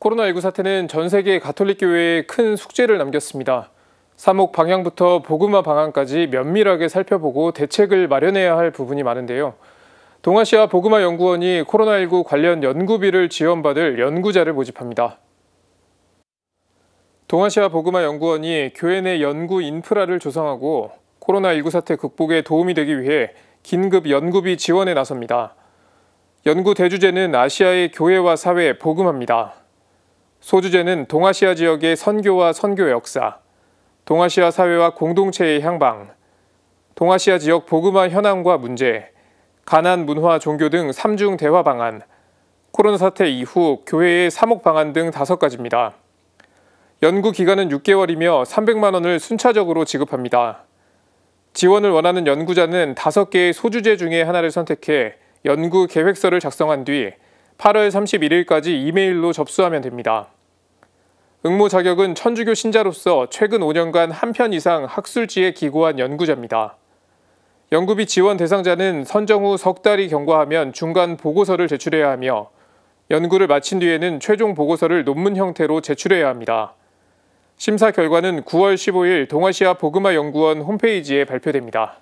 코로나19 사태는 전 세계 가톨릭 교회에 큰 숙제를 남겼습니다. 사목 방향부터 보그마 방안까지 면밀하게 살펴보고 대책을 마련해야 할 부분이 많은데요. 동아시아 보그마 연구원이 코로나19 관련 연구비를 지원받을 연구자를 모집합니다. 동아시아 보그마 연구원이 교회 내 연구 인프라를 조성하고 코로나19 사태 극복에 도움이 되기 위해 긴급 연구비 지원에 나섭니다. 연구 대주제는 아시아의 교회와 사회, 보금합니다. 소주제는 동아시아 지역의 선교와 선교 역사, 동아시아 사회와 공동체의 향방, 동아시아 지역 보그마 현황과 문제, 가난 문화 종교 등 3중 대화 방안, 코로나 사태 이후 교회의 사목 방안 등 5가지입니다. 연구 기간은 6개월이며 300만 원을 순차적으로 지급합니다. 지원을 원하는 연구자는 5개의 소주제 중에 하나를 선택해 연구 계획서를 작성한 뒤 8월 31일까지 이메일로 접수하면 됩니다. 응모 자격은 천주교 신자로서 최근 5년간 한 편 이상 학술지에 기고한 연구자입니다. 연구비 지원 대상자는 선정 후 석 달이 경과하면 중간 보고서를 제출해야 하며 연구를 마친 뒤에는 최종 보고서를 논문 형태로 제출해야 합니다. 심사 결과는 9월 15일 동아시아 보그마 연구원 홈페이지에 발표됩니다.